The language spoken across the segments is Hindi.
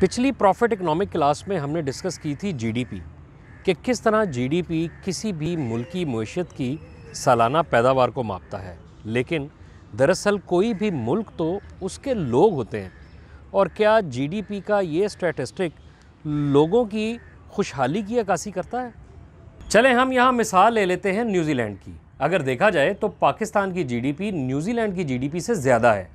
पिछली प्रॉफिट इकोनॉमिक क्लास में हमने डिस्कस की थी जीडीपी कि किस तरह जीडीपी किसी भी मुल्की मीशत की सालाना पैदावार को मापता है लेकिन दरअसल कोई भी मुल्क तो उसके लोग होते हैं और क्या जीडीपी का ये स्टैटिस्टिक लोगों की खुशहाली की अक्सी करता है चलें हम यहाँ मिसाल ले लेते हैं न्यूजीलैंड की अगर देखा जाए तो पाकिस्तान की जीडीपी न्यूजीलैंड की जीडीपी से ज़्यादा है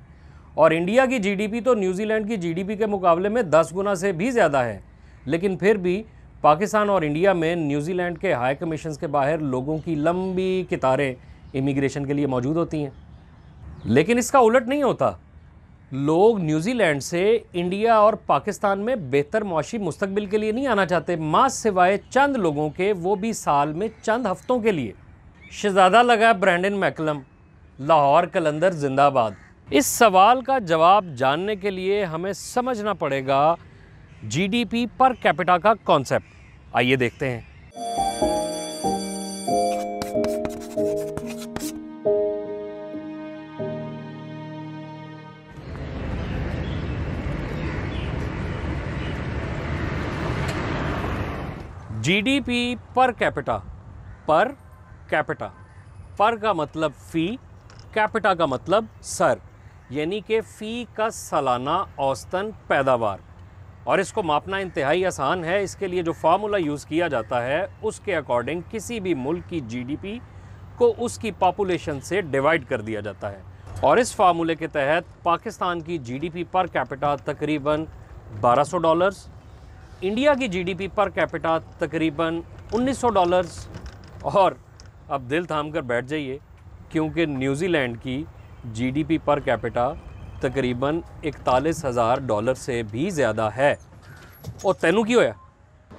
और इंडिया की जीडीपी तो न्यूजीलैंड की जीडीपी के मुकाबले में दस गुना से भी ज़्यादा है लेकिन फिर भी पाकिस्तान और इंडिया में न्यूजीलैंड के हाई कमीशन के बाहर लोगों की लंबी कतारें इमिग्रेशन के लिए मौजूद होती हैं लेकिन इसका उलट नहीं होता लोग न्यूजीलैंड से इंडिया और पाकिस्तान में बेहतर मुशी मुस्तबिल के लिए नहीं आना चाहते माँ सिवाए चंद लोगों के वो भी साल में चंद हफ्तों के लिए शहजादा लगा ब्रैंडन मैकलम लाहौर कलंदर जिंदाबाद इस सवाल का जवाब जानने के लिए हमें समझना पड़ेगा जीडीपी पर कैपिटा का कॉन्सेप्ट आइए देखते हैं GDP per capita per capita पर का मतलब फी कैपिटा का मतलब सर यानी कि फ़ी का सालाना औसतन पैदावार और इसको मापना इंतहाई आसान है इसके लिए जो फार्मूला यूज़ किया जाता है उसके अकॉर्डिंग किसी भी मुल्क की जीडीपी को उसकी पॉपुलेशन से डिवाइड कर दिया जाता है और इस फार्मूले के तहत पाकिस्तान की जीडीपी पर कैपिटा तकरीबन 1200 डॉलर्स इंडिया की जीडीपी पर कैपिटा तकरीबन 1900 डॉलर्स और अब दिल थाम कर बैठ जाइए क्योंकि न्यूजीलैंड की जीडीपी पर कैपिटा तकरीबन इकतालीस हज़ार डॉलर से भी ज़्यादा है और तेनू की होया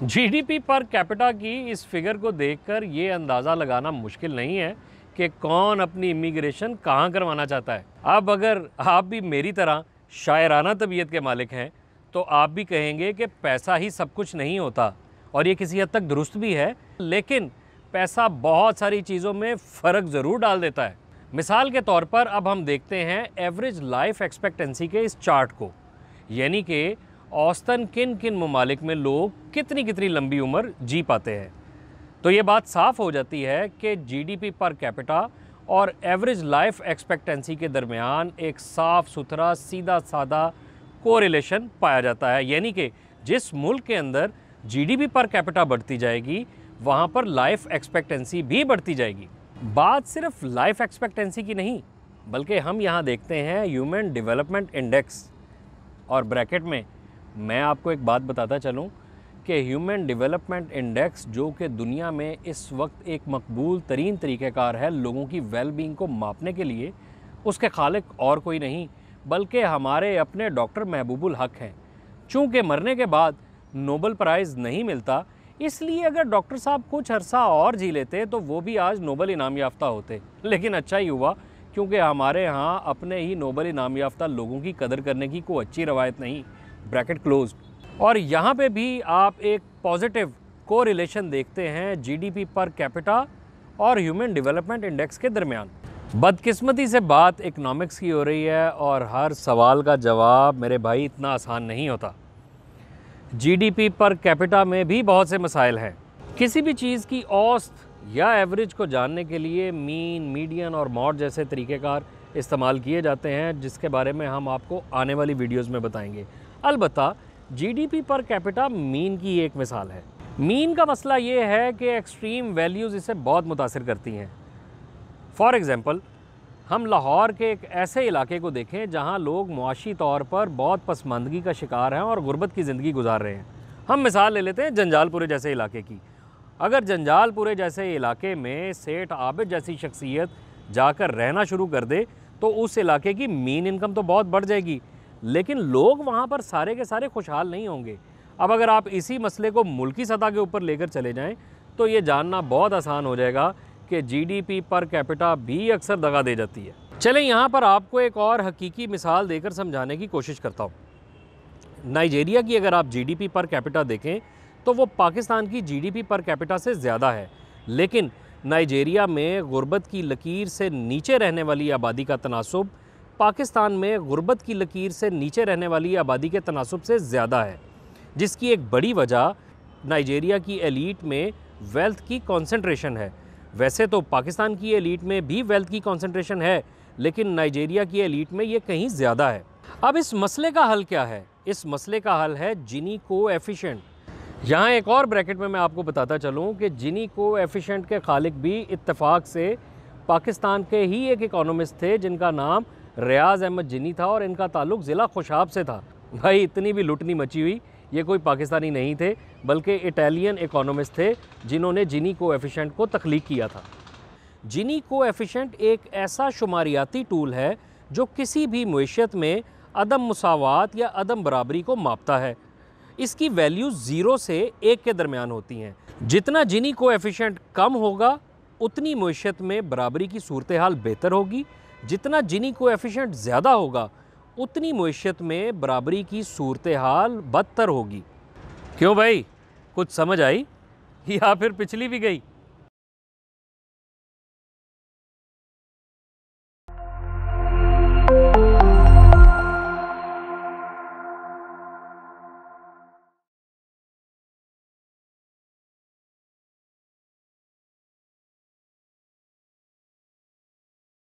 जीडीपी पर कैपिटा की इस फिगर को देखकर ये अंदाज़ा लगाना मुश्किल नहीं है कि कौन अपनी इमिग्रेशन कहाँ करवाना चाहता है अब अगर आप भी मेरी तरह शायराना तबीयत के मालिक हैं तो आप भी कहेंगे कि पैसा ही सब कुछ नहीं होता और ये किसी हद तक दुरुस्त भी है लेकिन पैसा बहुत सारी चीज़ों में फ़र्क ज़रूर डाल देता है मिसाल के तौर पर अब हम देखते हैं एवरेज लाइफ एक्सपेक्टेंसी के इस चार्ट को यानी कि औस्तन किन किन ममालिक में लोग कितनी कितनी लंबी उम्र जी पाते हैं तो ये बात साफ हो जाती है कि जीडीपी पर कैपिटा और एवरेज लाइफ एक्सपेक्टेंसी के दरमियान एक साफ़ सुथरा सीधा साधा कोरिलेशन पाया जाता है यानी कि जिस मुल्क के अंदर जीडीपी पर कैपिटा बढ़ती जाएगी वहाँ पर लाइफ एक्सपेक्टेंसी भी बढ़ती जाएगी बात सिर्फ लाइफ एक्सपेक्टेंसी की नहीं बल्कि हम यहाँ देखते हैं ह्यूमन डेवलपमेंट इंडेक्स और ब्रैकेट में मैं आपको एक बात बताता चलूँ कि ह्यूमन डेवलपमेंट इंडेक्स जो कि दुनिया में इस वक्त एक मकबूल तरीन तरीक़ार है लोगों की वेलबींग को मापने के लिए उसके खालिक और कोई नहीं बल्कि हमारे अपने डॉक्टर महबूबुल हक हैं चूँकि मरने के बाद नोबल प्राइज़ नहीं मिलता इसलिए अगर डॉक्टर साहब कुछ अरसा और जी लेते तो वो भी आज नोबल इनाम याफ्ता होते लेकिन अच्छा ही हुआ क्योंकि हमारे यहाँ अपने ही नोबल इनाम याफ्ता लोगों की कदर करने की कोई अच्छी रवायत नहीं ब्रैकेट क्लोज और यहाँ पे भी आप एक पॉजिटिव को रिलेशन देखते हैं जीडीपी पर कैपिटा और ह्यूमन डेवलपमेंट इंडेक्स के दरमियान बदकिस्मती से बात इकनॉमिक्स की हो रही है और हर सवाल का जवाब मेरे भाई इतना आसान नहीं होता जीडीपी पर कैपिटा में भी बहुत से मसाइल हैं किसी भी चीज़ की औस्त या एवरेज को जानने के लिए मीन मीडियन और मॉड जैसे तरीक़ेकार इस्तेमाल किए जाते हैं जिसके बारे में हम आपको आने वाली वीडियोस में बताएंगे the GDP per capita mean की एक मिसाल है मीन का मसला ये है कि एक्सट्रीम वैल्यूज़ इसे बहुत मुतासर करती हैं फॉर एग्ज़ाम्पल हम लाहौर के एक ऐसे इलाके को देखें जहां लोग मुआशी तौर पर बहुत पसमानदगी का शिकार हैं और गुर्बत की ज़िंदगी गुजार रहे हैं हम मिसाल ले लेते हैं जंजालपुरे जैसे इलाके की अगर जंजालपुरे जैसे इलाके में सेठ आबिद जैसी शख्सियत जाकर रहना शुरू कर दे तो उस इलाके की मेन इनकम तो बहुत बढ़ जाएगी लेकिन लोग वहाँ पर सारे के सारे खुशहाल नहीं होंगे अब अगर आप इसी मसले को मुल्की सतह के ऊपर लेकर चले जाएँ तो ये जानना बहुत आसान हो जाएगा कि जीडीपी पर कैपिटा भी अक्सर दगा दे जाती है चले यहाँ पर आपको एक और हकीकी मिसाल देकर समझाने की कोशिश करता हूँ नाइजेरिया की अगर आप जीडीपी पर कैपिटा देखें तो वो पाकिस्तान की जीडीपी पर कैपिटा से ज़्यादा है लेकिन नाइजेरिया में गुर्बत की लकीर से नीचे रहने वाली आबादी का तनासब पाकिस्तान में गुर्बत की लकीर से नीचे रहने वाली आबादी के तनासब से ज़्यादा है जिसकी एक बड़ी वजह नाइजेरिया की एलीट में वेल्थ की कॉन्सेंट्रेशन है वैसे तो पाकिस्तान की एलीट में भी वेल्थ की कॉन्सेंट्रेशन है लेकिन नाइजीरिया की एलीट में ये कहीं ज़्यादा है अब इस मसले का हल क्या है इस मसले का हल है जिनी को एफिशेंट यहाँ एक और ब्रैकेट में मैं आपको बताता चलूँ कि जिनी को एफिशेंट के खालिक भी इतफाक से पाकिस्तान के ही एक इकोनॉमिस्ट थे जिनका नाम रियाज अहमद जिनी था और इनका ताल्लुक ज़िला खुशाब से था भाई इतनी भी लुटनी मची हुई ये कोई पाकिस्तानी नहीं थे बल्कि इटालियन इकोनॉमिस्ट थे जिन्होंने जिनी को एफिशेंट को तख्लीक किया था जिनी को एफिशेंट एक ऐसा शुमारियाती टूल है जो किसी भी मीशत में अदम मसावत या अदम बराबरी को मापता है इसकी वैल्यू ज़ीरो से एक के दरमियान होती हैं जितना जिनी को एफिशेंट कम होगा उतनी मीशत में बराबरी की सूरत हाल बेहतर होगी जितना जिनी को एफिशेंट ज़्यादा होगा उतनी मीशत में बराबरी की सूरत हाल बदतर होगी क्यों भाई कुछ समझ आई या फिर पिछली भी गई